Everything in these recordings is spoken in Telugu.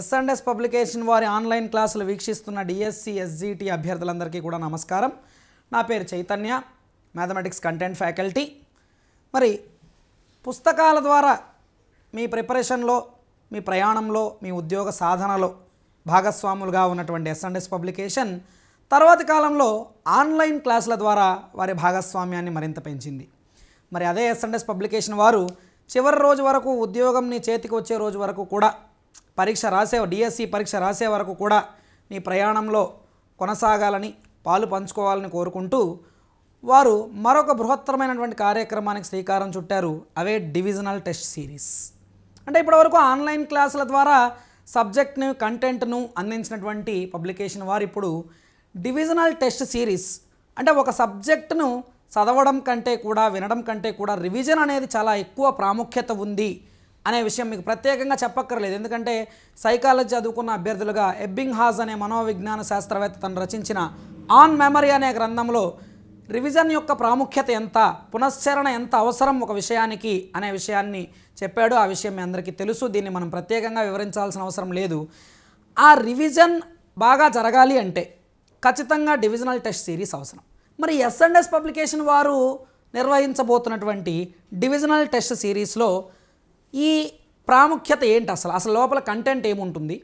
ఎస్ఎండ్ఎస్ పబ్లికేషన్ వారి ఆన్లైన్ క్లాసులు వీక్షిస్తున్న డిఎస్సి ఎస్జిటి అభ్యర్థులందరికీ కూడా నమస్కారం నా పేరు చైతన్య మ్యాథమెటిక్స్ కంటెంట్ ఫ్యాకల్టీ మరి పుస్తకాల ద్వారా మీ ప్రిపరేషన్లో మీ ప్రయాణంలో మీ ఉద్యోగ సాధనలో భాగస్వాములుగా ఉన్నటువంటి ఎస్ఎండ్ఎస్ పబ్లికేషన్ తర్వాతి కాలంలో ఆన్లైన్ క్లాసుల ద్వారా వారి భాగస్వామ్యాన్ని మరింత పెంచింది మరి అదే ఎస్ఎండ్ఎస్ పబ్లికేషన్ వారు చివరి రోజు వరకు ఉద్యోగం నీ చేతికి వచ్చే రోజు వరకు కూడా పరీక్ష రాసే డిఎస్సి పరీక్ష రాసే వరకు కూడా నీ ప్రయాణంలో కొనసాగాలని పాలు పంచుకోవాలని కోరుకుంటూ వారు మరొక బృహత్తరమైనటువంటి కార్యక్రమానికి శ్రీకారం చుట్టారు అవే డివిజనల్ టెస్ట్ సిరీస్ అంటే ఇప్పటివరకు ఆన్లైన్ క్లాసుల ద్వారా సబ్జెక్ట్ను కంటెంట్ను అందించినటువంటి పబ్లికేషన్ వారు ఇప్పుడు డివిజనల్ టెస్ట్ సిరీస్ అంటే ఒక సబ్జెక్టును చదవడం కంటే కూడా వినడం కంటే కూడా రివిజన్ అనేది చాలా ఎక్కువ ప్రాముఖ్యత ఉంది అనే విషయం మీకు ప్రత్యేకంగా చెప్పక్కర్లేదు ఎందుకంటే సైకాలజీ చదువుకున్న అభ్యర్థులుగా ఎబ్బింగ్ హాజ్ అనే మనోవిజ్ఞాన శాస్త్రవేత్త తను రచించిన ఆన్ మెమరీ అనే గ్రంథంలో రివిజన్ యొక్క ప్రాముఖ్యత ఎంత పునశ్చరణ ఎంత అవసరం ఒక విషయానికి అనే విషయాన్ని చెప్పాడు ఆ విషయం మీ అందరికీ తెలుసు దీన్ని మనం ప్రత్యేకంగా వివరించాల్సిన అవసరం లేదు ఆ రివిజన్ బాగా జరగాలి అంటే ఖచ్చితంగా డివిజనల్ టెస్ట్ సిరీస్ అవసరం మరి ఎస్ఎన్ఎస్ పబ్లికేషన్ వారు నిర్వహించబోతున్నటువంటి డివిజనల్ టెస్ట్ సిరీస్లో ఈ ప్రాముఖ్యత ఏంటి అసలు అసలు లోపల కంటెంట్ ఏముంటుంది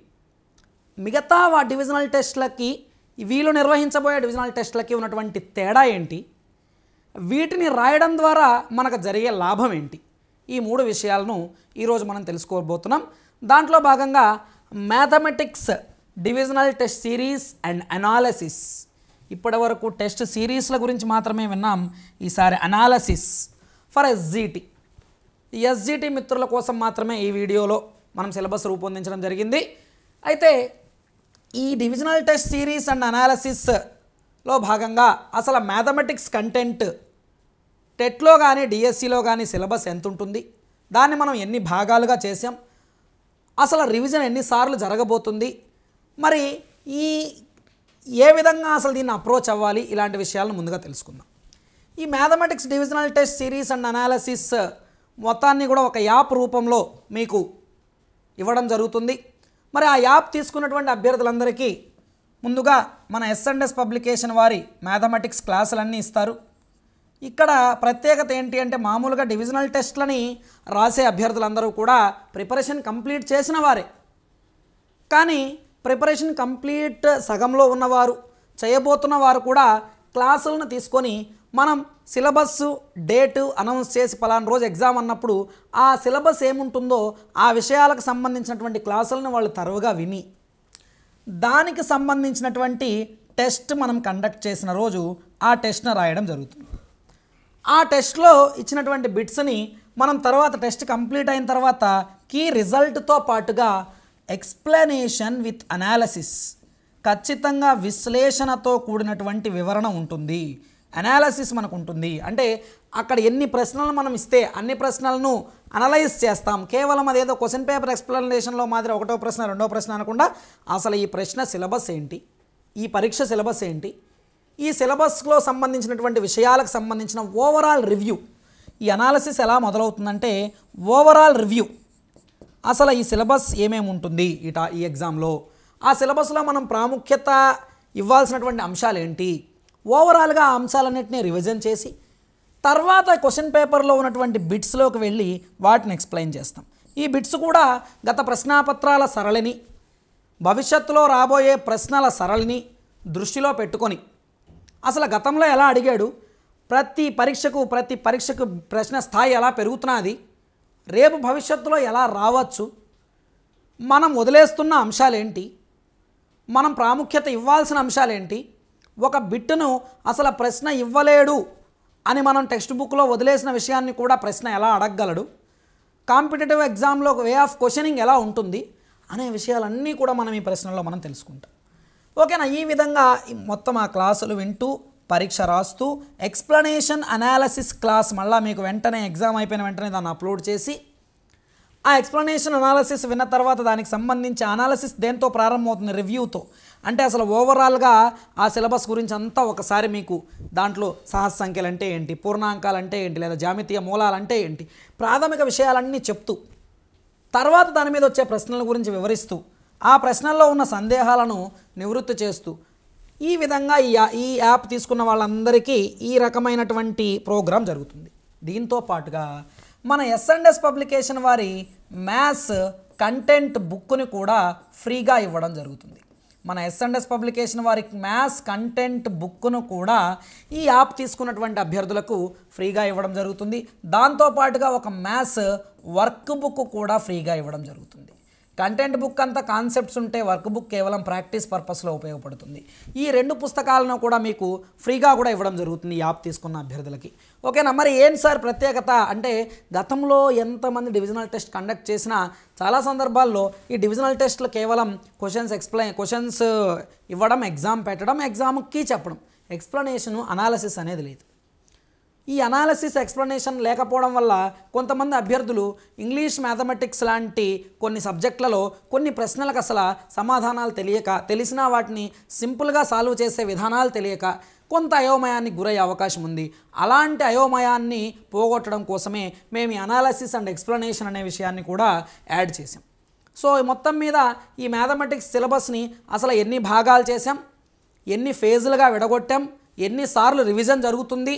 మిగతా ఆ డివిజనల్ టెస్ట్లకి వీళ్ళు నిర్వహించబోయే డివిజనల్ టెస్ట్లకి ఉన్నటువంటి తేడా ఏంటి వీటిని రాయడం ద్వారా మనకు జరిగే లాభం ఏంటి ఈ మూడు విషయాలను ఈరోజు మనం తెలుసుకోబోతున్నాం దాంట్లో భాగంగా mathematics divisional test series and analysis ఇప్పటి వరకు టెస్ట్ సిరీస్ల గురించి మాత్రమే విన్నాం ఈసారి అనాలసిస్ ఫర్ ఎస్జీటీ ఎస్జిటి మిత్రుల కోసం మాత్రమే ఈ వీడియోలో మనం సిలబస్ రూపొందించడం జరిగింది అయితే ఈ డివిజనల్ టెస్ట్ సిరీస్ అండ్ అనాలసిస్లో భాగంగా అసలు మ్యాథమెటిక్స్ కంటెంట్ టెట్లో కానీ డిఎస్సిలో e కానీ సిలబస్ ఎంత ఉంటుంది దాన్ని మనం ఎన్ని భాగాలుగా చేసాం అసలు రివిజన్ ఎన్నిసార్లు జరగబోతుంది మరి ఈ ఏ విధంగా అసలు దీన్ని అప్రోచ్ అవ్వాలి ఇలాంటి విషయాలను ముందుగా తెలుసుకుందాం ఈ mathematics divisional test series and analysis మొత్తాన్ని కూడా ఒక యాప్ రూపంలో మీకు ఇవ్వడం జరుగుతుంది మరి ఆ యాప్ తీసుకున్నటువంటి అభ్యర్థులందరికీ ముందుగా మన ఎస్ఎండ్ఎస్ పబ్లికేషన్ వారి మ్యాథమెటిక్స్ క్లాసులన్నీ ఇస్తారు ఇక్కడ ప్రత్యేకత ఏంటి అంటే మామూలుగా డివిజనల్ టెస్ట్లని రాసే అభ్యర్థులందరూ కూడా ప్రిపరేషన్ కంప్లీట్ చేసిన వారే కానీ ప్రిపరేషన్ కంప్లీట్ సగంలో ఉన్నవారు చేయబోతున్న వారు కూడా క్లాసులను తీసుకొని మనం సిలబస్ డేటు అనౌన్స్ చేసి పలానా రోజు ఎగ్జామ్ అన్నప్పుడు ఆ సిలబస్ ఏముంటుందో ఆ విషయాలకు సంబంధించినటువంటి క్లాసులను వాళ్ళు తరువుగా విని దానికి సంబంధించినటువంటి టెస్ట్ మనం కండక్ట్ చేసిన రోజు ఆ టెస్ట్ను రాయడం జరుగుతుంది ఆ టెస్ట్లో ఇచ్చినటువంటి బిట్స్ని మనం తర్వాత టెస్ట్ కంప్లీట్ అయిన తర్వాత కీ రిజల్ట్తో పాటుగా ఎక్స్ప్లెనేషన్ విత్ అనాలసిస్ ఖచ్చితంగా విశ్లేషణతో కూడినటువంటి వివరణ ఉంటుంది అనాలసిస్ మనకు ఉంటుంది అంటే అక్కడ ఎన్ని ప్రశ్నలు మనం ఇస్తే అన్ని ప్రశ్నలను అనలైజ్ చేస్తాం కేవలం అదేదో క్వశ్చన్ పేపర్ ఎక్స్ప్లెనేషన్లో మాదిరి ఒకటో ప్రశ్న రెండో ప్రశ్న అనకుండా అసలు ఈ ప్రశ్న సిలబస్ ఏంటి ఈ పరీక్ష సిలబస్ ఏంటి ఈ సిలబస్లో సంబంధించినటువంటి విషయాలకు సంబంధించిన ఓవరాల్ రివ్యూ ఈ అనాలసిస్ ఎలా మొదలవుతుందంటే ఓవరాల్ రివ్యూ అసలు ఈ సిలబస్ ఏమేమి ఉంటుంది ఈ ఈ ఎగ్జామ్లో ఆ సిలబస్లో మనం ప్రాముఖ్యత ఇవ్వాల్సినటువంటి అంశాలు ఏంటి ఓవరాల్గా ఆ అంశాలన్నింటినీ రివిజన్ చేసి తర్వాత క్వశ్చన్ పేపర్లో ఉన్నటువంటి బిట్స్లోకి వెళ్ళి వాటిని ఎక్స్ప్లెయిన్ చేస్తాం ఈ బిట్స్ కూడా గత ప్రశ్నాపత్రాల సరళిని భవిష్యత్తులో రాబోయే ప్రశ్నల సరళిని దృష్టిలో పెట్టుకొని అసలు గతంలో ఎలా అడిగాడు ప్రతి పరీక్షకు ప్రతి పరీక్షకు ప్రశ్న స్థాయి ఎలా పెరుగుతున్నది రేపు భవిష్యత్తులో ఎలా రావచ్చు మనం వదిలేస్తున్న అంశాలేంటి మనం ప్రాముఖ్యత ఇవ్వాల్సిన అంశాలేంటి ఒక బిట్టును అసలు ప్రశ్న ఇవ్వలేడు అని మనం టెక్స్ట్ బుక్లో వదిలేసిన విషయాన్ని కూడా ప్రశ్న ఎలా అడగగలడు కాంపిటేటివ్ ఎగ్జామ్లో వే ఆఫ్ క్వశ్చనింగ్ ఎలా ఉంటుంది అనే విషయాలన్నీ కూడా మనం ఈ ప్రశ్నలో మనం తెలుసుకుంటాం ఓకేనా ఈ విధంగా మొత్తం ఆ క్లాసులు వింటూ పరీక్ష రాస్తూ ఎక్స్ప్లెనేషన్ అనాలసిస్ క్లాస్ మళ్ళీ మీకు వెంటనే ఎగ్జామ్ అయిపోయిన వెంటనే దాన్ని అప్లోడ్ చేసి ఆ ఎక్స్ప్లెనేషన్ అనాలసిస్ విన్న తర్వాత దానికి సంబంధించి అనాలసిస్ దేంతో ప్రారంభమవుతుంది రివ్యూతో అంటే అసలు ఓవరాల్గా ఆ సిలబస్ గురించి అంతా ఒకసారి మీకు దాంట్లో సహజ సంఖ్యలు అంటే ఏంటి పూర్ణాంకాలు అంటే ఏంటి లేదా జామితీయ మూలాలు అంటే ఏంటి ప్రాథమిక విషయాలన్నీ చెప్తూ తర్వాత దాని మీద వచ్చే ప్రశ్నల గురించి వివరిస్తూ ఆ ప్రశ్నల్లో ఉన్న సందేహాలను నివృత్తి చేస్తూ ఈ విధంగా ఈ ఈ యాప్ తీసుకున్న వాళ్ళందరికీ ఈ రకమైనటువంటి ప్రోగ్రాం జరుగుతుంది దీంతో పాటుగా మన ఎస్ఎండ్ఎస్ పబ్లికేషన్ వారి మ్యాథ్స్ కంటెంట్ బుక్ని కూడా ఫ్రీగా ఇవ్వడం జరుగుతుంది మన ఎస్ఎండ్ఎస్ పబ్లికేషన్ వారి మ్యాథ్స్ కంటెంట్ బుక్ను కూడా ఈ యాప్ తీసుకున్నటువంటి అభ్యర్థులకు ఫ్రీగా ఇవ్వడం జరుగుతుంది దాంతోపాటుగా ఒక మ్యాథ్స్ వర్క్ బుక్ కూడా ఫ్రీగా ఇవ్వడం జరుగుతుంది కంటెంట్ బుక్ అంతా కాన్సెప్ట్స్ ఉంటే వర్క్ బుక్ కేవలం ప్రాక్టీస్ పర్పస్లో ఉపయోగపడుతుంది ఈ రెండు పుస్తకాలను కూడా మీకు ఫ్రీగా కూడా ఇవ్వడం జరుగుతుంది యాప్ తీసుకున్న అభ్యర్థులకి ఓకేనా మరి ఏం సార్ ప్రత్యేకత అంటే గతంలో ఎంతమంది డివిజనల్ టెస్ట్ కండక్ట్ చేసినా చాలా సందర్భాల్లో ఈ డివిజనల్ టెస్ట్లు కేవలం క్వశ్చన్స్ ఎక్స్ప్లెయిన్ క్వశ్చన్స్ ఇవ్వడం ఎగ్జామ్ పెట్టడం ఎగ్జామ్కి చెప్పడం ఎక్స్ప్లెనేషను అనాలసిస్ అనేది లేదు ఈ అనాలసిస్ ఎక్స్ప్లెనేషన్ లేకపోవడం వల్ల కొంతమంది అభ్యర్థులు ఇంగ్లీష్ మ్యాథమెటిక్స్ లాంటి కొన్ని సబ్జెక్టులలో కొన్ని ప్రశ్నలకు అసలు సమాధానాలు తెలియక తెలిసిన వాటిని సింపుల్గా సాల్వ్ చేసే విధానాలు తెలియక కొంత అయోమయానికి గురయ్యే అవకాశం ఉంది అలాంటి అయోమయాన్ని పోగొట్టడం కోసమే మేము అనాలసిస్ అండ్ ఎక్స్ప్లెనేషన్ అనే విషయాన్ని కూడా యాడ్ చేసాం సో మొత్తం మీద ఈ మ్యాథమెటిక్స్ సిలబస్ని అసలు ఎన్ని భాగాలు చేసాం ఎన్ని ఫేజులుగా విడగొట్టాం ఎన్నిసార్లు రివిజన్ జరుగుతుంది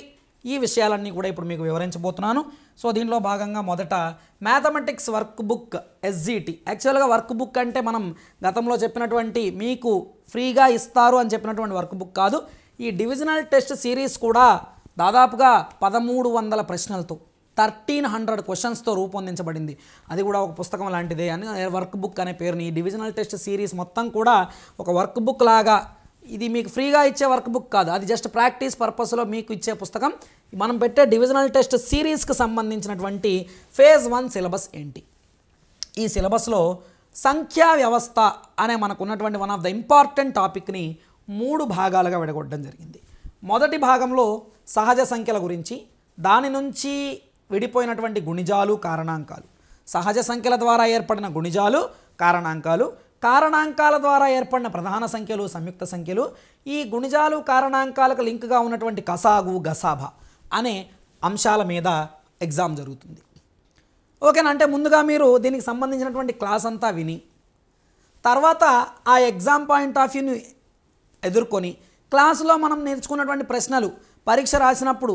ఈ విషయాలన్నీ కూడా ఇప్పుడు మీకు వివరించబోతున్నాను సో దీనిలో భాగంగా మొదట మ్యాథమెటిక్స్ వర్క్ బుక్ ఎస్జిటి యాక్చువల్గా వర్క్ బుక్ అంటే మనం గతంలో చెప్పినటువంటి మీకు ఫ్రీగా ఇస్తారు అని చెప్పినటువంటి వర్క్ బుక్ కాదు ఈ డివిజనల్ టెస్ట్ సిరీస్ కూడా దాదాపుగా పదమూడు వందల ప్రశ్నలతో థర్టీన్ హండ్రెడ్ క్వశ్చన్స్తో రూపొందించబడింది అది కూడా ఒక పుస్తకం లాంటిదే అని వర్క్ బుక్ అనే పేరుని డివిజనల్ టెస్ట్ సిరీస్ మొత్తం కూడా ఒక వర్క్ బుక్ లాగా ఇది మీకు ఫ్రీగా ఇచ్చే వర్క్ బుక్ కాదు అది జస్ట్ ప్రాక్టీస్ పర్పస్లో మీకు ఇచ్చే పుస్తకం మనం పెట్టే డివిజనల్ టెస్ట్ సిరీస్కి సంబంధించినటువంటి ఫేజ్ వన్ సిలబస్ ఏంటి ఈ సిలబస్లో సంఖ్యా వ్యవస్థ అనే మనకు ఉన్నటువంటి వన్ ఆఫ్ ద ఇంపార్టెంట్ టాపిక్ని మూడు భాగాలుగా విడగొట్టడం జరిగింది మొదటి భాగంలో సహజ సంఖ్యల గురించి దాని నుంచి విడిపోయినటువంటి గుణిజాలు కారణాంకాలు సహజ సంఖ్యల ద్వారా ఏర్పడిన గుణిజాలు కారణాంకాలు కారణాంకాల ద్వారా ఏర్పడిన ప్రధాన సంఖ్యలు సంయుక్త సంఖ్యలు ఈ గుణిజాలు కారణాంకాలకు లింక్గా ఉన్నటువంటి కసాగు గసాభ అనే అంశాల మీద ఎగ్జామ్ జరుగుతుంది ఓకేనా అంటే ముందుగా మీరు దీనికి సంబంధించినటువంటి క్లాస్ అంతా విని తర్వాత ఆ ఎగ్జామ్ పాయింట్ ఆఫ్ వ్యూని ఎదుర్కొని క్లాసులో మనం నేర్చుకున్నటువంటి ప్రశ్నలు పరీక్ష రాసినప్పుడు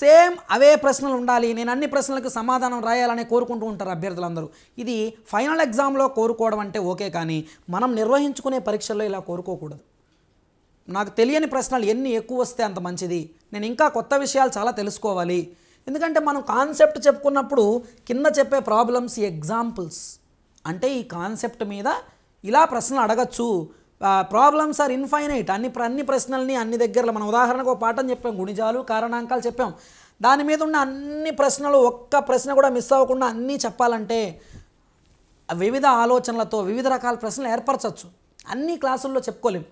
సేమ్ అవే ప్రశ్నలు ఉండాలి నేను అన్ని ప్రశ్నలకు సమాధానం రాయాలని కోరుకుంటూ ఉంటారు అభ్యర్థులందరూ ఇది ఫైనల్ ఎగ్జామ్లో కోరుకోవడం అంటే ఓకే కానీ మనం నిర్వహించుకునే పరీక్షల్లో ఇలా కోరుకోకూడదు నాకు తెలియని ప్రశ్నలు ఎన్ని ఎక్కువ వస్తే అంత మంచిది నేను ఇంకా కొత్త విషయాలు చాలా తెలుసుకోవాలి ఎందుకంటే మనం కాన్సెప్ట్ చెప్పుకున్నప్పుడు కింద చెప్పే ప్రాబ్లమ్స్ ఎగ్జాంపుల్స్ అంటే ఈ కాన్సెప్ట్ మీద ఇలా ప్రశ్నలు అడగచ్చు ప్రాబ్లమ్స్ ఆర్ ఇన్ఫైనైట్ అన్ని అన్ని ప్రశ్నల్ని అన్ని దగ్గరలో మనం ఉదాహరణకు ఒక పాఠం చెప్పాం గుణిజాలు కారణాంకాలు చెప్పాం దాని మీద ఉన్న అన్ని ప్రశ్నలు ఒక్క ప్రశ్న కూడా మిస్ అవ్వకుండా అన్నీ చెప్పాలంటే వివిధ ఆలోచనలతో వివిధ రకాల ప్రశ్నలు ఏర్పరచవచ్చు అన్ని క్లాసుల్లో చెప్పుకోలేం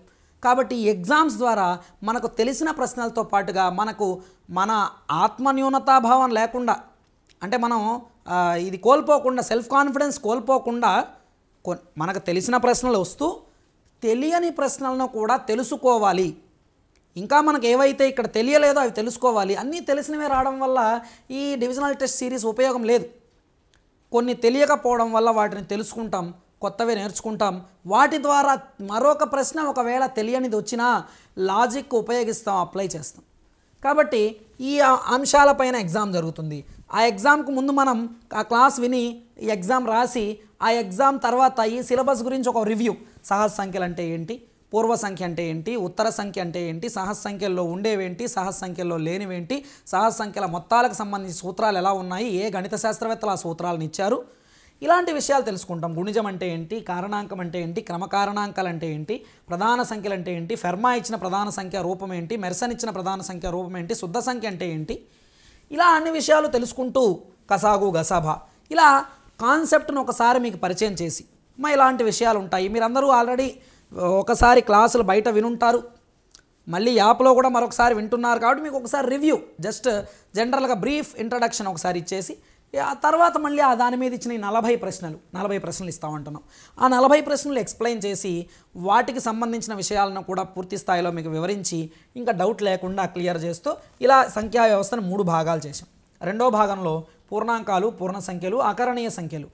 కాబట్టి ఎగ్జామ్స్ ద్వారా మనకు తెలిసిన ప్రశ్నలతో పాటుగా మనకు మన ఆత్మన్యూనతాభావం లేకుండా అంటే మనం ఇది కోల్పోకుండా సెల్ఫ్ కాన్ఫిడెన్స్ కోల్పోకుండా మనకు తెలిసిన ప్రశ్నలు వస్తూ తెలియని ప్రశ్నలను కూడా తెలుసుకోవాలి ఇంకా మనకు ఏవైతే ఇక్కడ తెలియలేదో అవి తెలుసుకోవాలి అన్నీ తెలిసినవే రావడం వల్ల ఈ డివిజనల్ టెస్ట్ సిరీస్ ఉపయోగం లేదు కొన్ని తెలియకపోవడం వల్ల వాటిని తెలుసుకుంటాం కొత్తవి నేర్చుకుంటాం వాటి ద్వారా మరొక ప్రశ్న ఒకవేళ తెలియనిది వచ్చినా లాజిక్ ఉపయోగిస్తాం అప్లై చేస్తాం కాబట్టి ఈ అంశాలపైన ఎగ్జామ్ జరుగుతుంది ఆ ఎగ్జామ్కు ముందు మనం ఆ క్లాస్ విని ఈ ఎగ్జామ్ రాసి ఆ ఎగ్జామ్ తర్వాత ఈ సిలబస్ గురించి ఒక రివ్యూ సహజ సంఖ్యలు అంటే ఏంటి పూర్వ సంఖ్య అంటే ఏంటి ఉత్తర సంఖ్య అంటే ఏంటి సహజ సంఖ్యల్లో ఉండేవేంటి సహజ సంఖ్యల్లో లేనివేంటి సహజ సంఖ్యల మొత్తాలకు సంబంధించి సూత్రాలు ఎలా ఉన్నాయి ఏ గణిత శాస్త్రవేత్తలు ఆ సూత్రాలను ఇచ్చారు ఇలాంటి విషయాలు తెలుసుకుంటాం గుణిజం అంటే ఏంటి కారణాంకం అంటే ఏంటి క్రమకారణాంకాలు అంటే ఏంటి ప్రధాన సంఖ్యలు అంటే ఏంటి ఫెర్మా ఇచ్చిన ప్రధాన సంఖ్య రూపం ఏంటి మెర్సన్ ఇచ్చిన ప్రధాన సంఖ్య రూపం ఏంటి శుద్ధ సంఖ్య అంటే ఏంటి ఇలా అన్ని విషయాలు తెలుసుకుంటూ కసాగు గసాభ ఇలా కాన్సెప్ట్ను ఒకసారి మీకు పరిచయం చేసి మా ఇలాంటి విషయాలు ఉంటాయి మీరందరూ ఆల్రెడీ ఒకసారి క్లాసులు బయట వినుంటారు మళ్ళీ యాప్లో కూడా మరొకసారి వింటున్నారు కాబట్టి మీకు ఒకసారి రివ్యూ జస్ట్ జనరల్గా బ్రీఫ్ ఇంట్రడక్షన్ ఒకసారి ఇచ్చేసి ఆ తర్వాత మళ్ళీ ఆ దాని మీద ఇచ్చిన ఈ నలభై ప్రశ్నలు నలభై ప్రశ్నలు ఇస్తామంటున్నాం ఆ నలభై ప్రశ్నలు ఎక్స్ప్లెయిన్ చేసి వాటికి సంబంధించిన విషయాలను కూడా పూర్తి స్థాయిలో మీకు వివరించి ఇంకా డౌట్ లేకుండా క్లియర్ చేస్తూ ఇలా సంఖ్యా వ్యవస్థను మూడు భాగాలు చేసాం రెండో భాగంలో పూర్ణాంకాలు పూర్ణ సంఖ్యలు అకరణీయ సంఖ్యలు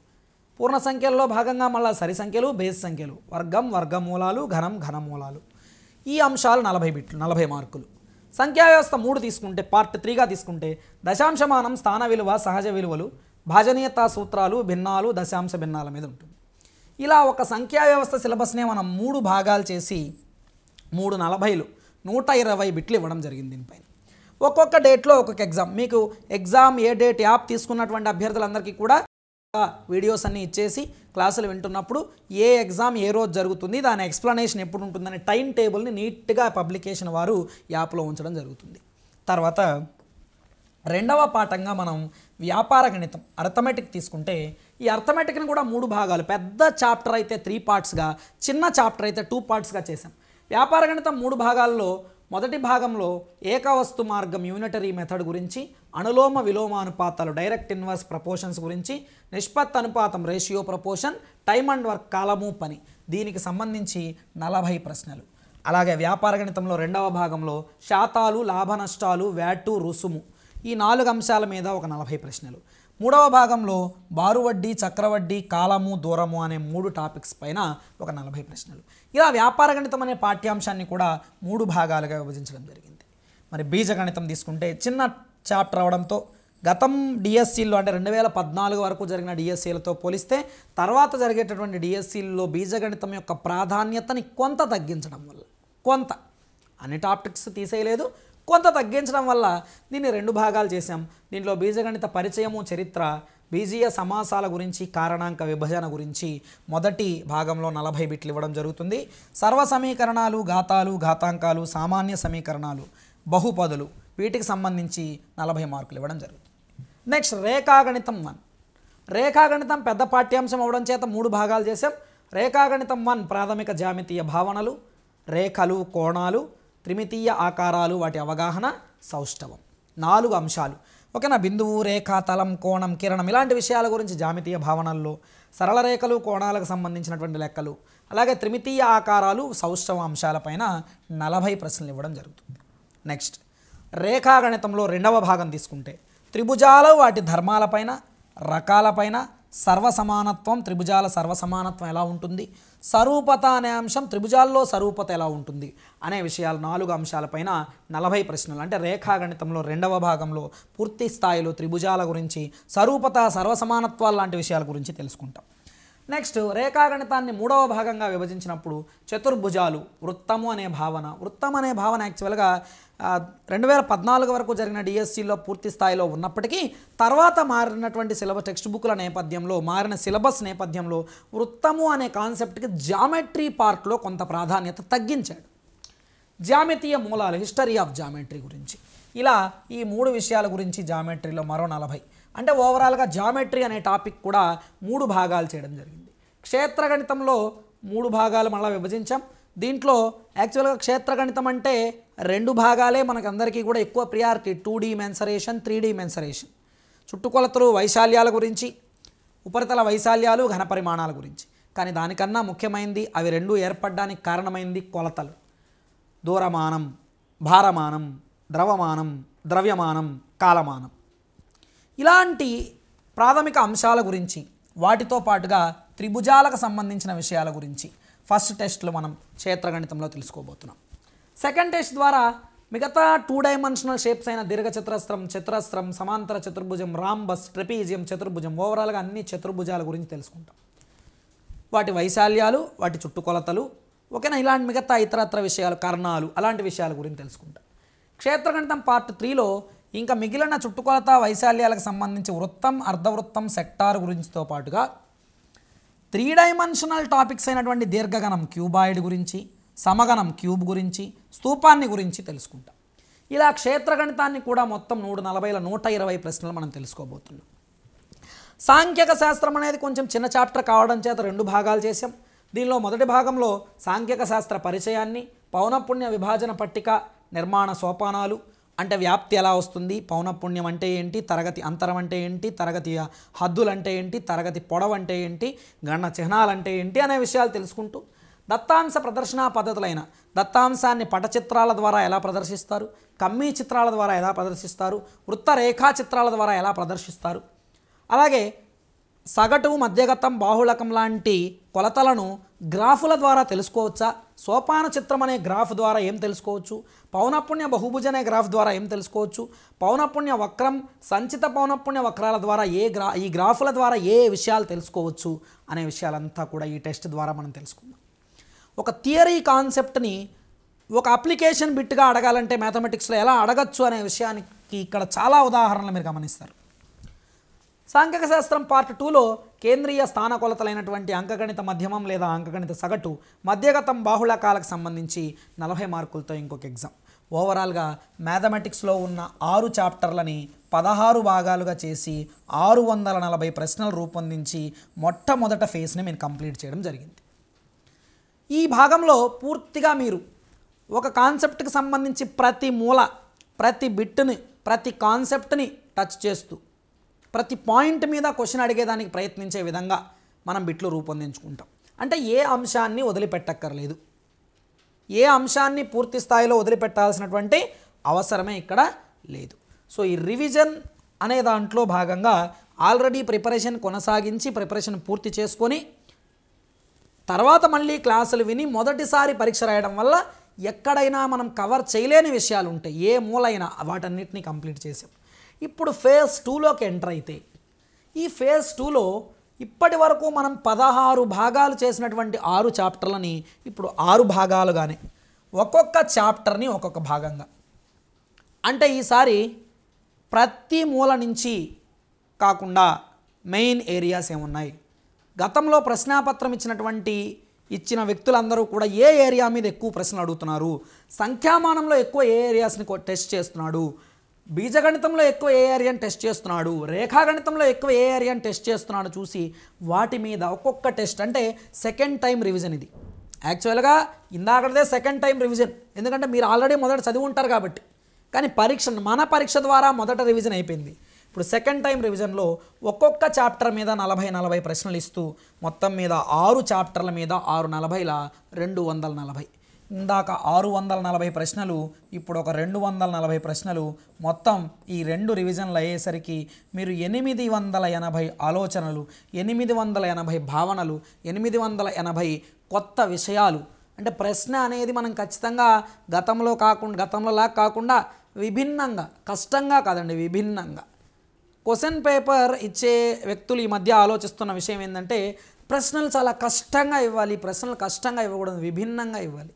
పూర్ణ సంఖ్యల్లో భాగంగా మళ్ళా సరి సంఖ్యలు బేస్ సంఖ్యలు వర్గం వర్గమూలాలు ఘనం ఘనమూలాలు ఈ అంశాలు నలభై బిట్లు నలభై మార్కులు సంఖ్యా వ్యవస్థ మూడు తీసుకుంటే పార్ట్ త్రీగా తీసుకుంటే దశాంశమానం స్థాన విలువ సహజ విలువలు భాజనీయత సూత్రాలు భిన్నాలు దశాంశ భిన్నాల మీద ఉంటుంది ఇలా ఒక సంఖ్యా వ్యవస్థ సిలబస్నే మనం మూడు భాగాలు చేసి మూడు నలభైలు నూట ఇరవై బిట్లు ఇవ్వడం జరిగింది దీనిపైన ఒక్కొక్క డేట్లో ఒక్కొక్క ఎగ్జామ్ మీకు ఎగ్జామ్ ఏ డేట్ యాప్ తీసుకున్నటువంటి అభ్యర్థులందరికీ కూడా వీడియోస్ అన్నీ ఇచ్చేసి క్లాసులు వింటున్నప్పుడు ఏ ఎగ్జామ్ ఏ రోజు జరుగుతుంది దాని ఎక్స్ప్లెనేషన్ ఎప్పుడు ఉంటుందనే టైం టేబుల్ని నీట్గా పబ్లికేషన్ వారు యాప్లో ఉంచడం జరుగుతుంది తర్వాత రెండవ పాఠంగా మనం వ్యాపార గణితం అర్థమెటిక్ తీసుకుంటే ఈ అర్థమెటిక్ని కూడా మూడు భాగాలు పెద్ద చాప్టర్ అయితే త్రీ పార్ట్స్గా చిన్న చాప్టర్ అయితే టూ పార్ట్స్గా చేసాం వ్యాపార గణితం మూడు భాగాల్లో మొదటి భాగంలో ఏకవస్తు మార్గం యూనిటరీ మెథడ్ గురించి అనులోమ విలోమానుపాతాలు అనుపాతాలు డైరెక్ట్ ఇన్వర్స్ ప్రపోషన్స్ గురించి నిష్పత్తి అనుపాతం ratio proportion time and work కాలము పని దీనికి సంబంధించి నలభై ప్రశ్నలు అలాగే వ్యాపార గణితంలో రెండవ భాగంలో శాతాలు లాభ నష్టాలు వ్యాటు రుసుము ఈ నాలుగు అంశాల మీద ఒక నలభై ప్రశ్నలు మూడవ భాగంలో బారువడ్డీ చక్రవడ్డీ కాలము దూరము అనే మూడు టాపిక్స్ పైన ఒక నలభై ప్రశ్నలు ఇలా వ్యాపార గణితం అనే పాఠ్యాంశాన్ని కూడా మూడు భాగాలుగా విభజించడం జరిగింది మరి బీజగణితం తీసుకుంటే చిన్న చాప్టర్ అవడంతో గతం డిఎస్సీల్లో అంటే రెండు వేల పద్నాలుగు వరకు జరిగిన డిఎస్సీలతో పోలిస్తే తర్వాత జరిగేటటువంటి డిఎస్సీల్లో బీజగణితం యొక్క ప్రాధాన్యతని కొంత తగ్గించడం వల్ల కొంత అన్ని టాపిక్స్ తీసేయలేదు కొంత తగ్గించడం వల్ల దీన్ని రెండు భాగాలు చేశాం దీంట్లో బీజగణిత పరిచయము చరిత్ర బీజీయ సమాసాల గురించి కారణాంక విభజన గురించి మొదటి భాగంలో నలభై బిట్లు ఇవ్వడం జరుగుతుంది సర్వ సమీకరణాలు ఘాతాలు ఘాతాంకాలు సామాన్య సమీకరణాలు బహుపదులు వీటికి సంబంధించి నలభై మార్కులు ఇవ్వడం జరుగుతుంది నెక్స్ట్ రేఖాగణితం వన్ రేఖాగణితం పెద్ద పాఠ్యాంశం అవడం చేత మూడు భాగాలు చేశాం రేఖాగణితం వన్ ప్రాథమిక జామితీయ భావనలు రేఖలు కోణాలు త్రిమితీయ ఆకారాలు వాటి అవగాహన సౌష్ఠవం నాలుగు అంశాలు ఓకేనా బిందువు రేఖ తలం కోణం కిరణం ఇలాంటి విషయాల గురించి జామితీయ భావనల్లో సరళ రేఖలు కోణాలకు సంబంధించినటువంటి లెక్కలు అలాగే త్రిమితీయ ఆకారాలు సౌష్ఠవ అంశాలపైన నలభై ప్రశ్నలు ఇవ్వడం జరుగుతుంది నెక్స్ట్ రేఖాగణితంలో రెండవ భాగం తీసుకుంటే త్రిభుజాలు వాటి ధర్మాలపైన రకాలపైన సర్వసమానత్వం త్రిభుజాల సర్వసమానత్వం ఎలా ఉంటుంది సరూపత అనే అంశం త్రిభుజాల్లో సరూపత ఎలా ఉంటుంది అనే విషయాలు నాలుగు అంశాలపైన నలభై ప్రశ్నలు అంటే రేఖాగణితంలో రెండవ భాగంలో పూర్తి స్థాయిలో త్రిభుజాల గురించి సరూపత సర్వసమానత్వాలు లాంటి విషయాల గురించి తెలుసుకుంటాం నెక్స్ట్ రేఖాగణితాన్ని మూడవ భాగంగా విభజించినప్పుడు చతుర్భుజాలు వృత్తము అనే భావన వృత్తం అనే భావన యాక్చువల్గా రెండు వేల పద్నాలుగు వరకు జరిగిన డిఎస్సిలో పూర్తి స్థాయిలో ఉన్నప్పటికీ తర్వాత మారినటువంటి సిలబస్ టెక్స్ట్ బుక్ల నేపథ్యంలో మారిన సిలబస్ నేపథ్యంలో వృత్తము అనే కాన్సెప్ట్కి జామెట్రీ పార్ట్లో కొంత ప్రాధాన్యత తగ్గించాడు జామెతీయ మూలాలు హిస్టరీ ఆఫ్ జామెట్రీ గురించి ఇలా ఈ మూడు విషయాల గురించి జామెట్రీలో మరో నలభై అంటే ఓవరాల్గా జామెట్రీ అనే టాపిక్ కూడా మూడు భాగాలు చేయడం జరిగింది క్షేత్రగణితంలో మూడు భాగాలు మళ్ళీ విభజించాం దీంట్లో యాక్చువల్గా క్షేత్రగణితం అంటే రెండు భాగాలే మనకందరికీ కూడా ఎక్కువ priority two D mensuration three D mensuration చుట్టుకొలతలు వైశాల్యాల గురించి ఉపరితల వైశాల్యాలు ఘన పరిమాణాల గురించి కానీ దానికన్నా ముఖ్యమైనది అవి రెండు ఏర్పడడానికి కారణమైంది కొలతలు దూరమానం భారమానం ద్రవమానం ద్రవ్యమానం కాలమానం ఇలాంటి ప్రాథమిక అంశాల గురించి వాటితో పాటుగా త్రిభుజాలకు సంబంధించిన విషయాల గురించి ఫస్ట్ టెస్ట్లో మనం క్షేత్రగణితంలో తెలుసుకోబోతున్నాం సెకండ్ టెస్ట్ ద్వారా మిగతా టూ డైమెన్షనల్ షేప్స్ అయిన దీర్ఘచతురస్రం చతురస్రం సమాంతర చతుర్భుజం రాంబస్ ట్రెపీజియం చతుర్భుజం ఓవరాల్గా అన్ని చతుర్భుజాల గురించి తెలుసుకుంటాం వాటి వైశాల్యాలు వాటి చుట్టుకొలతలు ఒకేనా ఇలాంటి మిగతా ఇతరత్ర విషయాలు కర్ణాలు అలాంటి విషయాల గురించి తెలుసుకుంటాం క్షేత్రగణితం పార్ట్ త్రీలో ఇంకా మిగిలిన చుట్టుకొలత వైశాల్యాలకు సంబంధించి వృత్తం అర్ధవృత్తం సెక్టార్ గురించితో పాటుగా త్రీ డైమెన్షనల్ టాపిక్స్ అయినటువంటి దీర్ఘగణం క్యూబాయిడ్ గురించి సమగణం క్యూబ్ గురించి స్థూపాన్ని గురించి తెలుసుకుంటాం ఇలా క్షేత్రగణితాన్ని కూడా మొత్తం నూట నలభైల నూట ఇరవై ప్రశ్నలు మనం తెలుసుకోబోతున్నాం సాంఖ్యక శాస్త్రం అనేది కొంచెం చిన్న చాప్టర్ కావడం చేత రెండు భాగాలు చేసాం దీనిలో మొదటి భాగంలో సాంఖ్యక శాస్త్ర పరిచయాన్ని పౌనఃపుణ్య విభాజన పట్టిక నిర్మాణ సోపానాలు అంటే వ్యాప్తి ఎలా వస్తుంది పౌనఃపుణ్యం అంటే ఏంటి తరగతి అంతరం అంటే ఏంటి తరగతి హద్దులు అంటే ఏంటి తరగతి పొడవు అంటే ఏంటి గణ చిహ్నాలు అంటే ఏంటి అనే విషయాలు తెలుసుకుంటూ దత్తాంశ ప్రదర్శనా పద్ధతులైన దత్తాంశాన్ని పటచిత్రాల ద్వారా ఎలా ప్రదర్శిస్తారు కమ్మీ చిత్రాల ద్వారా ఎలా ప్రదర్శిస్తారు వృత్త రేఖా చిత్రాల ద్వారా ఎలా ప్రదర్శిస్తారు అలాగే సగటు మధ్యగతం బాహుళకం లాంటి కొలతలను గ్రాఫుల ద్వారా తెలుసుకోవచ్చా సోపాన చిత్రం అనే గ్రాఫ్ ద్వారా ఏం తెలుసుకోవచ్చు పౌనపుణ్య బహుభుజ అనే గ్రాఫ్ ద్వారా ఏం తెలుసుకోవచ్చు పౌనపుణ్య వక్రం సంచిత పౌనపుణ్య వక్రాల ద్వారా ఏ గ్రా ఈ గ్రాఫుల ద్వారా ఏ విషయాలు తెలుసుకోవచ్చు అనే విషయాలంతా కూడా ఈ టెస్ట్ ద్వారా మనం తెలుసుకుందాం ఒక థియరీ కాన్సెప్ట్ని ఒక అప్లికేషన్ బిట్గా అడగాలంటే మ్యాథమెటిక్స్లో ఎలా అడగచ్చు అనే విషయానికి ఇక్కడ చాలా ఉదాహరణలు మీరు గమనిస్తారు సాంఘిక శాస్త్రం పార్ట్ టూలో కేంద్రీయ స్థానకొలతలైనటువంటి అంకగణిత మధ్యమం లేదా అంకగణిత సగటు మధ్యగతం బాహుళకాలకు సంబంధించి నలభై మార్కులతో ఇంకొక ఎగ్జామ్ ఓవరాల్గా మ్యాథమెటిక్స్లో ఉన్న ఆరు చాప్టర్లని పదహారు భాగాలుగా చేసి ఆరు వందల నలభై ప్రశ్నలు రూపొందించి మొట్టమొదట ఫేజ్ని మేము కంప్లీట్ చేయడం జరిగింది ఈ భాగంలో పూర్తిగా మీరు ఒక కాన్సెప్ట్కి సంబంధించి ప్రతి మూల ప్రతి బిట్ని ప్రతి కాన్సెప్ట్ని టచ్ చేస్తూ ప్రతి పాయింట్ మీద క్వశ్చన్ అడిగేదానికి ప్రయత్నించే విధంగా మనం బిట్లు రూపొందించుకుంటాం అంటే ఏ అంశాన్ని వదిలిపెట్టక్కర్లేదు ఏ అంశాన్ని పూర్తి స్థాయిలో వదిలిపెట్టాల్సినటువంటి అవసరమే ఇక్కడ లేదు సో ఈ రివిజన్ అనే దాంట్లో భాగంగా ఆల్రెడీ ప్రిపరేషన్ కొనసాగించి ప్రిపరేషన్ పూర్తి చేసుకొని తర్వాత మళ్ళీ క్లాసులు విని మొదటిసారి పరీక్ష రాయడం వల్ల ఎక్కడైనా మనం కవర్ చేయలేని విషయాలు ఉంటాయి ఏ మూలైనా వాటన్నిటిని కంప్లీట్ చేసాం ఇప్పుడు ఫేజ్ టూలోకి ఎంటర్ అయితే ఈ ఫేజ్ టూలో ఇప్పటి వరకు మనం పదహారు భాగాలు చేసినటువంటి ఆరు చాప్టర్లని ఇప్పుడు ఆరు భాగాలుగానే ఒక్కొక్క చాప్టర్ని ఒక్కొక్క భాగంగా అంటే ఈసారి ప్రతి మూల నుంచి కాకుండా మెయిన్ ఏరియాస్ ఏమున్నాయి గతంలో ప్రశ్నాపత్రం ఇచ్చినటువంటి ఇచ్చిన వ్యక్తులందరూ కూడా ఏ ఏరియా మీద ఎక్కువ ప్రశ్నలు అడుగుతున్నారు సంఖ్యామానంలో ఎక్కువ ఏ ఏరియాస్ని టెస్ట్ చేస్తున్నాడు బీజగణితంలో ఎక్కువ ఏ టెస్ట్ చేస్తున్నాడు రేఖాగణితంలో ఎక్కువ ఏ ఏరియాని టెస్ట్ చేస్తున్నాడు చూసి వాటి మీద ఒక్కొక్క టెస్ట్ అంటే సెకండ్ టైం రివిజన్ ఇది యాక్చువల్గా ఇందాకదే సెకండ్ టైం రివిజన్ ఎందుకంటే మీరు ఆల్రెడీ మొదట చదివి ఉంటారు కాబట్టి కానీ పరీక్ష మన పరీక్ష ద్వారా మొదట రివిజన్ అయిపోయింది ఇప్పుడు సెకండ్ టైం రివిజన్లో ఒక్కొక్క చాప్టర్ మీద నలభై నలభై ప్రశ్నలు ఇస్తూ మొత్తం మీద ఆరు చాప్టర్ల మీద ఆరు నలభైల రెండు వందల నలభై ఇందాక ఆరు వందల నలభై ప్రశ్నలు ఇప్పుడు ఒక రెండు వందల నలభై ప్రశ్నలు మొత్తం ఈ రెండు రివిజన్లు అయ్యేసరికి మీరు ఎనిమిది వందల ఎనభై ఆలోచనలు ఎనిమిది వందల ఎనభై భావనలు ఎనిమిది వందల ఎనభై కొత్త విషయాలు అంటే ప్రశ్న అనేది మనం ఖచ్చితంగా గతంలో కాకుండా గతంలోలా కాకుండా విభిన్నంగా కష్టంగా కాదండి విభిన్నంగా క్వశ్చన్ పేపర్ ఇచ్చే వ్యక్తులు ఈ మధ్య ఆలోచిస్తున్న విషయం ఏంటంటే ప్రశ్నలు చాలా కష్టంగా ఇవ్వాలి ప్రశ్నలు కష్టంగా ఇవ్వకూడదు విభిన్నంగా ఇవ్వాలి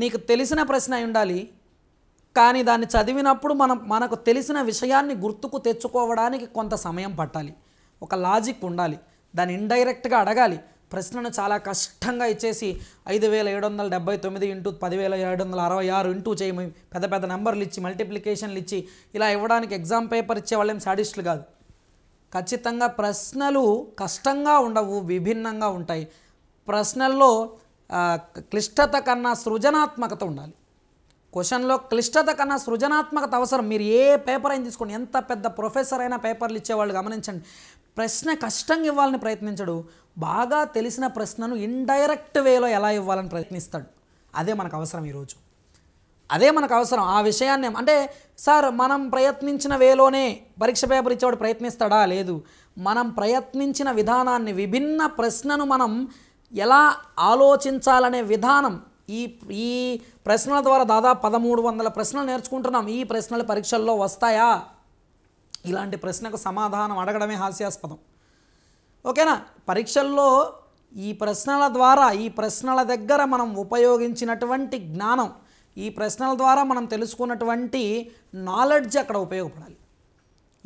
నీకు తెలిసిన ప్రశ్న అయి ఉండాలి కానీ దాన్ని చదివినప్పుడు మనం మనకు తెలిసిన విషయాన్ని గుర్తుకు తెచ్చుకోవడానికి కొంత సమయం పట్టాలి ఒక లాజిక్ ఉండాలి దాన్ని ఇండైరెక్ట్గా అడగాలి ప్రశ్నను చాలా కష్టంగా ఇచ్చేసి ఐదు వేల ఏడు వందల డెబ్బై తొమ్మిది ఇంటూ పదివేల ఏడు వందల అరవై ఆరు ఇంటూ చేయమని పెద్ద పెద్ద నెంబర్లు ఇచ్చి మల్టిప్లికేషన్లు ఇచ్చి ఇలా ఇవ్వడానికి ఎగ్జామ్ పేపర్ ఇచ్చే వాళ్ళేం సాడిస్టులు కాదు ఖచ్చితంగా ప్రశ్నలు కష్టంగా ఉండవు విభిన్నంగా ఉంటాయి ప్రశ్నల్లో క్లిష్టత కన్నా సృజనాత్మకత ఉండాలి క్వశ్చన్లో క్లిష్టత కన్నా సృజనాత్మకత అవసరం మీరు ఏ పేపర్ అయినా తీసుకోండి ఎంత పెద్ద ప్రొఫెసర్ అయినా పేపర్లు ఇచ్చేవాళ్ళు గమనించండి ప్రశ్న కష్టంగా ఇవ్వాలని ప్రయత్నించడు బాగా తెలిసిన ప్రశ్నను ఇండైరెక్ట్ వేలో ఎలా ఇవ్వాలని ప్రయత్నిస్తాడు అదే మనకు అవసరం ఈరోజు అదే మనకు అవసరం ఆ విషయాన్ని అంటే సార్ మనం ప్రయత్నించిన వేలోనే పరీక్ష పేపర్ ఇచ్చేవాడు ప్రయత్నిస్తాడా లేదు మనం ప్రయత్నించిన విధానాన్ని విభిన్న ప్రశ్నను మనం ఎలా ఆలోచించాలనే విధానం ఈ ఈ ప్రశ్నల ద్వారా దాదాపు పదమూడు వందల ప్రశ్నలు నేర్చుకుంటున్నాం ఈ ప్రశ్నలు పరీక్షల్లో వస్తాయా ఇలాంటి ప్రశ్నకు సమాధానం అడగడమే హాస్యాస్పదం ఓకేనా పరీక్షల్లో ఈ ప్రశ్నల ద్వారా ఈ ప్రశ్నల దగ్గర మనం ఉపయోగించినటువంటి జ్ఞానం ఈ ప్రశ్నల ద్వారా మనం తెలుసుకున్నటువంటి నాలెడ్జ్ అక్కడ ఉపయోగపడాలి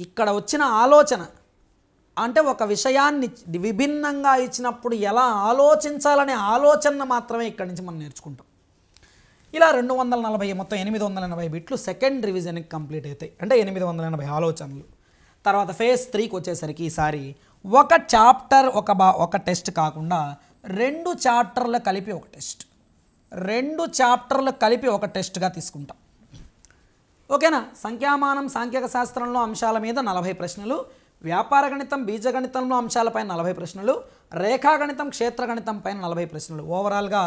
ఇక్కడ వచ్చిన ఆలోచన అంటే ఒక విషయాన్ని విభిన్నంగా ఇచ్చినప్పుడు ఎలా ఆలోచించాలనే ఆలోచన మాత్రమే ఇక్కడి నుంచి మనం నేర్చుకుంటాం ఇలా రెండు వందల నలభై మొత్తం ఎనిమిది వందల ఎనభై బిట్లు సెకండ్ రివిజన్కి కంప్లీట్ అవుతాయి అంటే ఎనిమిది వందల ఎనభై ఆలోచనలు తర్వాత ఫేజ్ త్రీకి వచ్చేసరికి ఈసారి ఒక చాప్టర్ ఒక బా ఒక టెస్ట్ కాకుండా రెండు చాప్టర్లు కలిపి ఒక టెస్ట్ రెండు చాప్టర్లు కలిపి ఒక టెస్ట్గా తీసుకుంటాం ఓకేనా సంఖ్యామానం సాంఖ్యక శాస్త్రంలో అంశాల మీద నలభై ప్రశ్నలు వ్యాపార గణితం బీజగణితంలో అంశాలపై నలభై ప్రశ్నలు రేఖాగణితం క్షేత్రగణితం పైన నలభై ప్రశ్నలు ఓవరాల్గా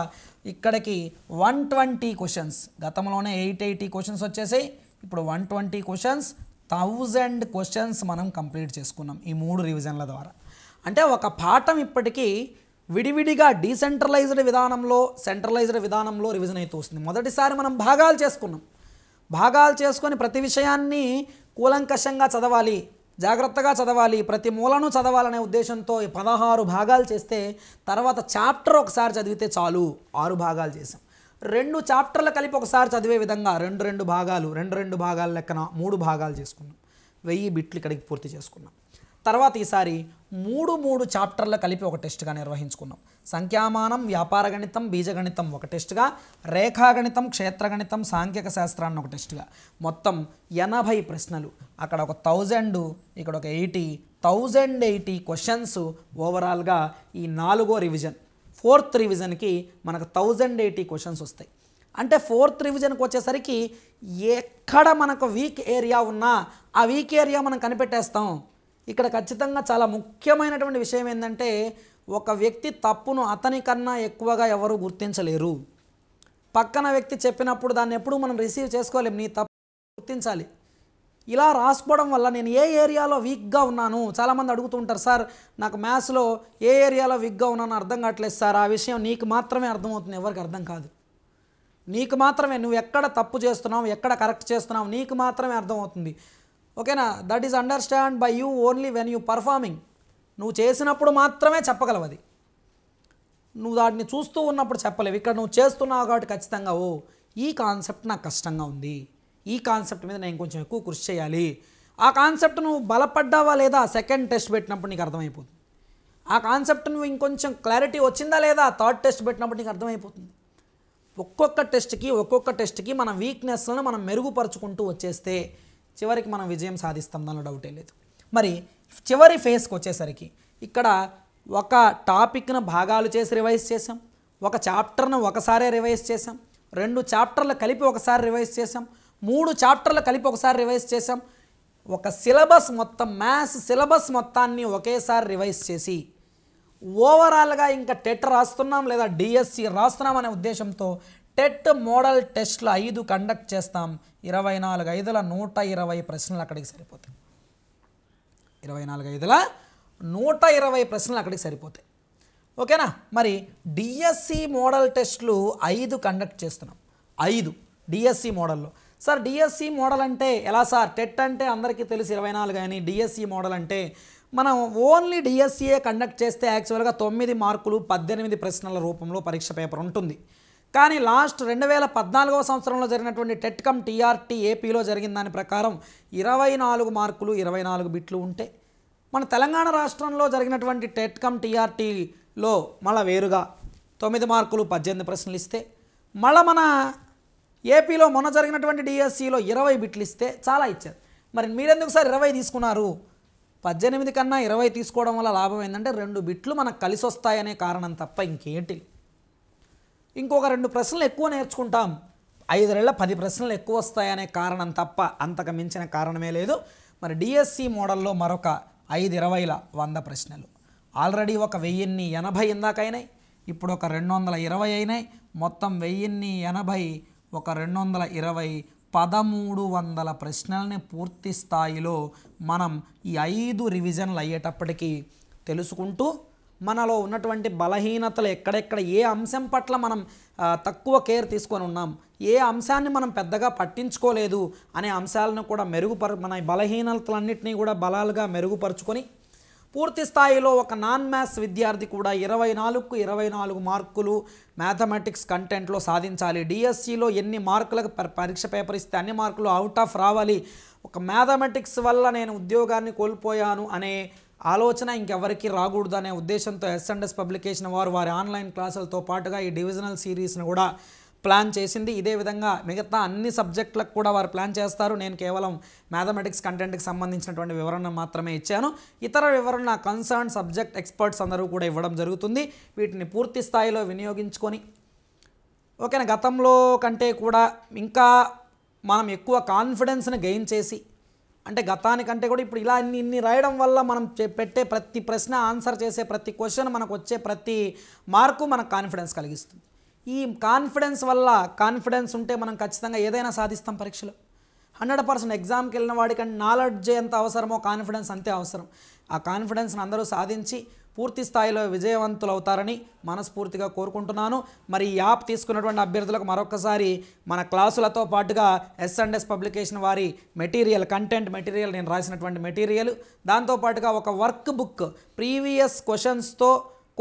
ఇక్కడికి వన్ ట్వంటీ క్వశ్చన్స్ గతంలోనే ఎయిట్ ఎయిటీ క్వశ్చన్స్ వచ్చేసాయి ఇప్పుడు one twenty questions thousand questions మనం కంప్లీట్ చేసుకున్నాం ఈ మూడు రివిజన్ల ద్వారా అంటే ఒక పాఠం ఇప్పటికీ విడివిడిగా డీసెంట్రలైజ్డ్ విధానంలో సెంట్రలైజ్డ్ విధానంలో రివిజన్ అయితే వస్తుంది మొదటిసారి మనం భాగాలు చేసుకున్నాం భాగాలు చేసుకొని ప్రతి విషయాన్ని కూలంకషంగా చదవాలి జాగ్రత్తగా చదవాలి ప్రతి మూలను చదవాలనే ఉద్దేశంతో ఈ పదహారు భాగాలు చేస్తే తర్వాత చాప్టర్ ఒకసారి చదివితే చాలు ఆరు భాగాలు చేసాం రెండు చాప్టర్లు కలిపి ఒకసారి చదివే విధంగా రెండు రెండు భాగాలు రెండు రెండు భాగాలు లెక్కన మూడు భాగాలు చేసుకున్నాం వెయ్యి బిట్లు ఇక్కడికి పూర్తి చేసుకున్నాం తర్వాత ఈసారి మూడు మూడు చాప్టర్లు కలిపి ఒక టెస్ట్గా నిర్వహించుకున్నాం సంఖ్యామానం వ్యాపార గణితం బీజగణితం ఒక టెస్ట్గా రేఖాగణితం క్షేత్రగణితం సాంఖ్యక శాస్త్రాన్ని ఒక టెస్ట్గా మొత్తం ఎనభై ప్రశ్నలు అక్కడ ఒక థౌజండ్ ఇక్కడ ఒక ఎయిటీ థౌజండ్ ఎయిటీ క్వశ్చన్స్ ఓవరాల్గా ఈ నాలుగో రివిజన్ ఫోర్త్ రివిజన్కి మనకు థౌజండ్ ఎయిటీ క్వశ్చన్స్ వస్తాయి అంటే ఫోర్త్ రివిజన్కి వచ్చేసరికి ఎక్కడ మనకు వీక్ ఏరియా ఉన్నా ఆ వీక్ ఏరియా మనం కనిపెట్టేస్తాం ఇక్కడ ఖచ్చితంగా చాలా ముఖ్యమైనటువంటి విషయం ఏంటంటే ఒక వ్యక్తి తప్పును అతని కన్నా ఎక్కువగా ఎవరు గుర్తించలేరు పక్కన వ్యక్తి చెప్పినప్పుడు దాన్ని ఎప్పుడు మనం రిసీవ్ చేసుకోలేము నీ తప్పు గుర్తించాలి ఇలా రాసుకోవడం వల్ల నేను ఏ ఏరియాలో వీక్గా ఉన్నాను చాలామంది అడుగుతుంటారు సార్ నాకు మ్యాథ్స్లో ఏ ఏరియాలో వీక్గా ఉన్నాను అర్థం కావట్లేదు సార్ ఆ విషయం నీకు మాత్రమే అర్థమవుతుంది ఎవరికి అర్థం కాదు నీకు మాత్రమే నువ్వు ఎక్కడ తప్పు చేస్తున్నావు ఎక్కడ కరెక్ట్ చేస్తున్నావు నీకు మాత్రమే అర్థమవుతుంది ఓకేనా that is understand by you only when you performing నువ్వు చేసినప్పుడు మాత్రమే చెప్పగలవు అది నువ్వు వాటిని చూస్తూ ఉన్నప్పుడు చెప్పలేవు ఇక్కడ నువ్వు చేస్తున్నావు కాబట్టి ఖచ్చితంగా ఓ ఈ కాన్సెప్ట్ నాకు కష్టంగా ఉంది ఈ కాన్సెప్ట్ మీద నేను కొంచెం ఎక్కువ కృషి చేయాలి ఆ కాన్సెప్ట్ నువ్వు బలపడ్డావా లేదా సెకండ్ టెస్ట్ పెట్టినప్పుడు నీకు అర్థమైపోతుంది ఆ కాన్సెప్ట్ నువ్వు ఇంకొంచెం క్లారిటీ వచ్చిందా లేదా థర్డ్ టెస్ట్ పెట్టినప్పుడు నీకు అర్థమైపోతుంది ఒక్కొక్క టెస్ట్కి ఒక్కొక్క టెస్ట్కి మన వీక్నెస్లను మనం మెరుగుపరుచుకుంటూ వచ్చేస్తే చివరికి మనం విజయం సాధిస్తాం దానిలో డౌటే లేదు మరి చివరి ఫేజ్కి వచ్చేసరికి ఇక్కడ ఒక టాపిక్ను భాగాలు చేసి రివైజ్ చేసాం ఒక చాప్టర్ను ఒకసారే రివైజ్ చేసాం రెండు చాప్టర్లు కలిపి ఒకసారి రివైజ్ చేసాం మూడు చాప్టర్లు కలిపి ఒకసారి రివైజ్ చేసాం ఒక సిలబస్ మొత్తం మ్యాథ్స్ సిలబస్ మొత్తాన్ని ఒకేసారి రివైజ్ చేసి ఓవరాల్గా ఇంకా టెట్ రాస్తున్నాం లేదా డిఎస్సి e రాస్తున్నాం అనే ఉద్దేశంతో టెట్ మోడల్ టెస్ట్లు ఐదు కండక్ట్ చేస్తాం ఇరవై నాలుగు ఐదుల నూట ఇరవై ప్రశ్నలు అక్కడికి సరిపోతాయి ఇరవై నాలుగు ఐదుల నూట ఇరవై ప్రశ్నలు అక్కడికి సరిపోతాయి ఓకేనా మరి డిఎస్సి మోడల్ టెస్ట్లు ఐదు కండక్ట్ చేస్తున్నాం ఐదు డిఎస్సి మోడల్లో సార్ డిఎస్సి మోడల్ అంటే ఎలా సార్ టెట్ అంటే అందరికీ తెలిసి ఇరవై నాలుగు కానీ డిఎస్సి మోడల్ అంటే మనం ఓన్లీ డిఎస్సిఏ కండక్ట్ చేస్తే యాక్చువల్గా తొమ్మిది మార్కులు పద్దెనిమిది ప్రశ్నల రూపంలో పరీక్ష పేపర్ ఉంటుంది కానీ లాస్ట్ రెండు వేల పద్నాలుగవ సంవత్సరంలో జరిగినటువంటి టెట్కమ్ టీఆర్టీ ఏపీలో జరిగిన దాని ప్రకారం ఇరవై నాలుగు మార్కులు ఇరవై నాలుగు బిట్లు ఉంటే మన తెలంగాణ రాష్ట్రంలో జరిగినటువంటి టెట్కమ్ టీఆర్టీలో మళ్ళా వేరుగా తొమ్మిది మార్కులు పద్దెనిమిది ప్రశ్నలు ఇస్తే మళ్ళీ మన ఏపీలో మొన్న జరిగినటువంటి డిఎస్సిలో ఇరవై బిట్లు ఇస్తే చాలా ఇచ్చారు మరి మీరెందుకు సార్ ఇరవై తీసుకున్నారు పద్దెనిమిది కన్నా ఇరవై తీసుకోవడం వల్ల లాభం ఏంటంటే రెండు బిట్లు మనకు కలిసి వస్తాయనే కారణం తప్ప ఇంకేంటి ఇంకొక రెండు ప్రశ్నలు ఎక్కువ నేర్చుకుంటాం ఐదు ఐదేళ్ల పది ప్రశ్నలు ఎక్కువ వస్తాయనే కారణం తప్ప అంతకు మించిన కారణమే లేదు మరి డిఎస్సి మోడల్లో మరొక ఐదు ఇరవైల వంద ప్రశ్నలు ఆల్రెడీ ఒక వెయ్యిన్ని ఎనభై ఇందాకైనాయి ఇప్పుడు ఒక రెండు వందల ఇరవై అయినాయి మొత్తం వెయ్యిన్ని ఎనభై ఒక రెండు వందల ఇరవై పదమూడు వందల ప్రశ్నల్ని పూర్తి స్థాయిలో మనం ఈ ఐదు రివిజన్లు అయ్యేటప్పటికీ తెలుసుకుంటూ మనలో ఉన్నటువంటి బలహీనతలు ఎక్కడెక్కడ ఏ అంశం పట్ల మనం తక్కువ కేర్ తీసుకొని ఉన్నాం ఏ అంశాన్ని మనం పెద్దగా పట్టించుకోలేదు అనే అంశాలను కూడా మెరుగుపరు మన బలహీనతలన్నింటినీ కూడా బలాలుగా మెరుగుపరుచుకొని పూర్తి స్థాయిలో ఒక నాన్ మ్యాథ్స్ విద్యార్థి కూడా ఇరవై నాలుగుకు ఇరవై నాలుగు మార్కులు మ్యాథమెటిక్స్ కంటెంట్లో సాధించాలి డిఎస్సిలో ఎన్ని మార్కులకు పరీక్ష పేపర్ ఇస్తే అన్ని మార్కులు అవుట్ ఆఫ్ రావాలి ఒక మ్యాథమెటిక్స్ వల్ల నేను ఉద్యోగాన్ని కోల్పోయాను అనే ఆలోచన ఇంకెవరికి రాకూడదు అనే ఉద్దేశంతో ఎస్ఎండ్ఎస్ పబ్లికేషన్ వారు వారి ఆన్లైన్ క్లాసులతో పాటుగా ఈ డివిజనల్ సిరీస్ను కూడా ప్లాన్ చేసింది ఇదే విధంగా మిగతా అన్ని సబ్జెక్టులకు కూడా వారు ప్లాన్ చేస్తారు నేను కేవలం మ్యాథమెటిక్స్ కంటెంట్కి సంబంధించినటువంటి వివరణ మాత్రమే ఇచ్చాను ఇతర వివరణ కన్సర్న్ సబ్జెక్ట్ ఎక్స్పర్ట్స్ అందరూ కూడా ఇవ్వడం జరుగుతుంది వీటిని పూర్తి స్థాయిలో వినియోగించుకొని ఓకేనా గతంలో కంటే కూడా ఇంకా మనం ఎక్కువ కాన్ఫిడెన్స్ని గెయిన్ చేసి అంటే గతానికంటే కూడా ఇప్పుడు ఇలా ఇన్ని ఇన్ని రాయడం వల్ల మనం పెట్టే ప్రతి ప్రశ్న ఆన్సర్ చేసే ప్రతి క్వశ్చన్ మనకు వచ్చే ప్రతి మార్కు మనకు కాన్ఫిడెన్స్ కలిగిస్తుంది ఈ కాన్ఫిడెన్స్ వల్ల కాన్ఫిడెన్స్ ఉంటే మనం ఖచ్చితంగా ఏదైనా సాధిస్తాం పరీక్షలో హండ్రెడ్ పర్సెంట్ ఎగ్జామ్కి వెళ్ళిన వాడికంటే నాలెడ్జ్ ఎంత అవసరమో కాన్ఫిడెన్స్ అంతే అవసరం ఆ కాన్ఫిడెన్స్ని అందరూ సాధించి పూర్తి స్థాయిలో విజయవంతులవుతారని మనస్ఫూర్తిగా కోరుకుంటున్నాను మరి ఈ యాప్ తీసుకున్నటువంటి అభ్యర్థులకు మరొకసారి మన క్లాసులతో పాటుగా ఎస్ అండ్ ఎస్ పబ్లికేషన్ వారి మెటీరియల్ కంటెంట్ మెటీరియల్ నేను రాసినటువంటి మెటీరియల్ దాంతోపాటుగా ఒక వర్క్ బుక్ ప్రీవియస్ క్వశ్చన్స్తో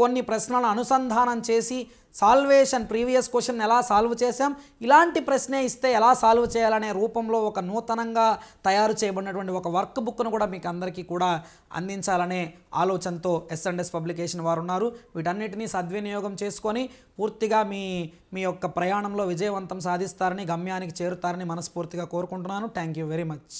కొన్ని ప్రశ్నలను అనుసంధానం చేసి సాల్వేషన్ ప్రీవియస్ క్వశ్చన్ ఎలా సాల్వ్ చేసాం ఇలాంటి ప్రశ్నే ఇస్తే ఎలా సాల్వ్ చేయాలనే రూపంలో ఒక నూతనంగా తయారు చేయబడినటువంటి ఒక వర్క్ బుక్ను కూడా మీకు అందరికీ కూడా అందించాలనే ఆలోచనతో ఎస్ఎండ్ఎస్ పబ్లికేషన్ వారు ఉన్నారు వీటన్నిటినీ సద్వినియోగం చేసుకొని పూర్తిగా మీ మీ యొక్క ప్రయాణంలో విజయవంతం సాధిస్తారని గమ్యానికి చేరుతారని మనస్ఫూర్తిగా కోరుకుంటున్నాను థ్యాంక్ యూ వెరీ మచ్